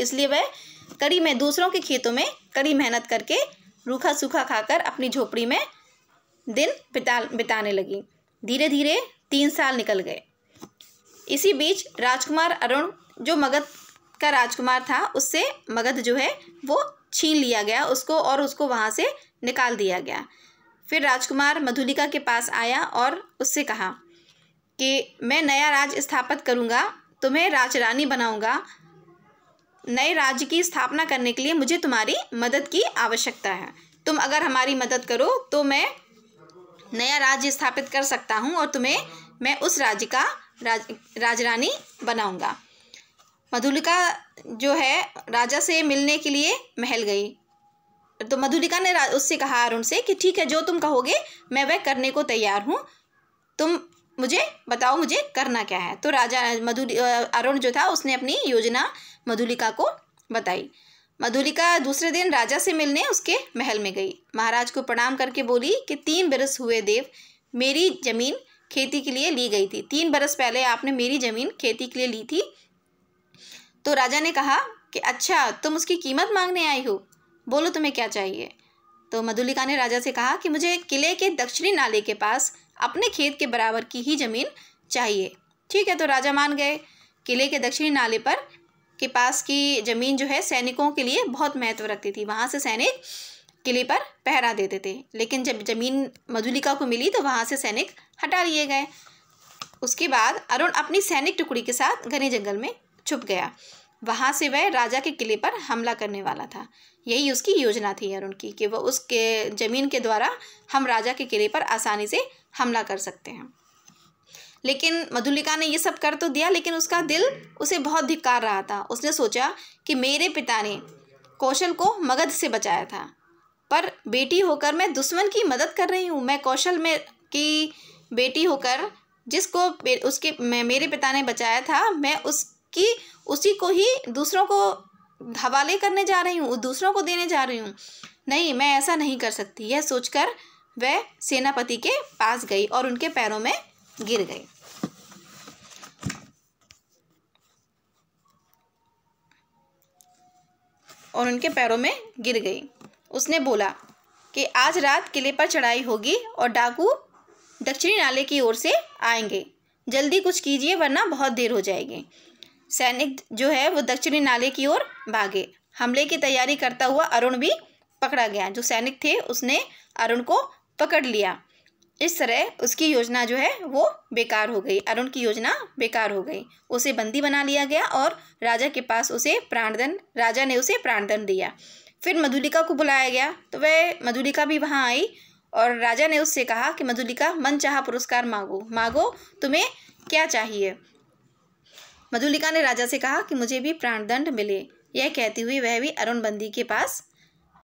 इसलिए वह कड़ी में दूसरों के खेतों में कड़ी मेहनत करके रूखा सूखा खाकर अपनी झोपड़ी में दिन बिता बिताने लगी धीरे धीरे तीन साल निकल गए इसी बीच राजकुमार अरुण जो मगध का राजकुमार था उससे मगध जो है वो छीन लिया गया उसको और उसको वहाँ से निकाल दिया गया फिर राजकुमार मधुलिका के पास आया और उससे कहा कि मैं नया राज स्थापित करूँगा तुम्हें राजरानी बनाऊँगा नए राज्य की स्थापना करने के लिए मुझे तुम्हारी मदद की आवश्यकता है तुम अगर हमारी मदद करो तो मैं नया राज्य स्थापित कर सकता हूँ और तुम्हें मैं उस राज्य का राज राजरानी बनाऊँगा मधुलिका जो है राजा से मिलने के लिए महल गई तो मधुलिका ने उससे कहा अरुण से कि ठीक है जो तुम कहोगे मैं वह करने को तैयार हूँ तुम मुझे बताओ मुझे करना क्या है तो राजा मधु अरुण जो था उसने अपनी योजना मधुलिका को बताई मधुलिका दूसरे दिन राजा से मिलने उसके महल में गई महाराज को प्रणाम करके बोली कि तीन बरस हुए देव मेरी ज़मीन खेती के लिए ली गई थी तीन बरस पहले आपने मेरी ज़मीन खेती के लिए ली थी तो राजा ने कहा कि अच्छा तुम उसकी कीमत मांगने आई हो बोलो तुम्हें क्या चाहिए तो मधुलिका ने राजा से कहा कि मुझे किले के दक्षिणी नाले के पास अपने खेत के बराबर की ही ज़मीन चाहिए ठीक है तो राजा मान गए किले के दक्षिणी नाले पर के पास की ज़मीन जो है सैनिकों के लिए बहुत महत्व रखती थी वहाँ से सैनिक किले पर पहरा देते थे लेकिन जब जमीन मधुलिका को मिली तो वहाँ से सैनिक हटा लिए गए उसके बाद अरुण अपनी सैनिक टुकड़ी के साथ घने जंगल में छुप गया वहाँ से वह राजा के किले पर हमला करने वाला था यही उसकी योजना थी अरुण की कि वह उसके ज़मीन के द्वारा हम राजा के किले पर आसानी से हमला कर सकते हैं लेकिन मधुलिका ने ये सब कर तो दिया लेकिन उसका दिल उसे बहुत धिक्कार रहा था उसने सोचा कि मेरे पिता ने कौशल को मगध से बचाया था पर बेटी होकर मैं दुश्मन की मदद कर रही हूँ मैं कौशल में की बेटी होकर जिसको उसके मैं मेरे पिता ने बचाया था मैं उसकी उसी को ही दूसरों को हवाले करने जा रही हूँ दूसरों को देने जा रही हूँ नहीं मैं ऐसा नहीं कर सकती यह सोचकर वह सेनापति के पास गई और उनके पैरों में गिर गई और उनके पैरों में गिर गई उसने बोला कि आज रात किले पर चढ़ाई होगी और डाकू दक्षिणी नाले की ओर से आएंगे जल्दी कुछ कीजिए वरना बहुत देर हो जाएगी सैनिक जो है वो दक्षिणी नाले की ओर भागे हमले की तैयारी करता हुआ अरुण भी पकड़ा गया जो सैनिक थे उसने अरुण को पकड़ लिया इस तरह उसकी योजना जो है वो बेकार हो गई अरुण की योजना बेकार हो गई उसे बंदी बना लिया गया और राजा के पास उसे प्राणदंड राजा ने उसे प्राणदंड दिया फिर मधुलिका को बुलाया गया तो वह मधुलिका भी वहाँ आई और राजा ने उससे कहा कि मधुलिका मन चाह पुरस्कार मांगो मांगो तुम्हें क्या चाहिए मधुलिका ने राजा से कहा कि मुझे भी प्राणदंड मिले यह कहती हुई वह भी अरुण बंदी के पास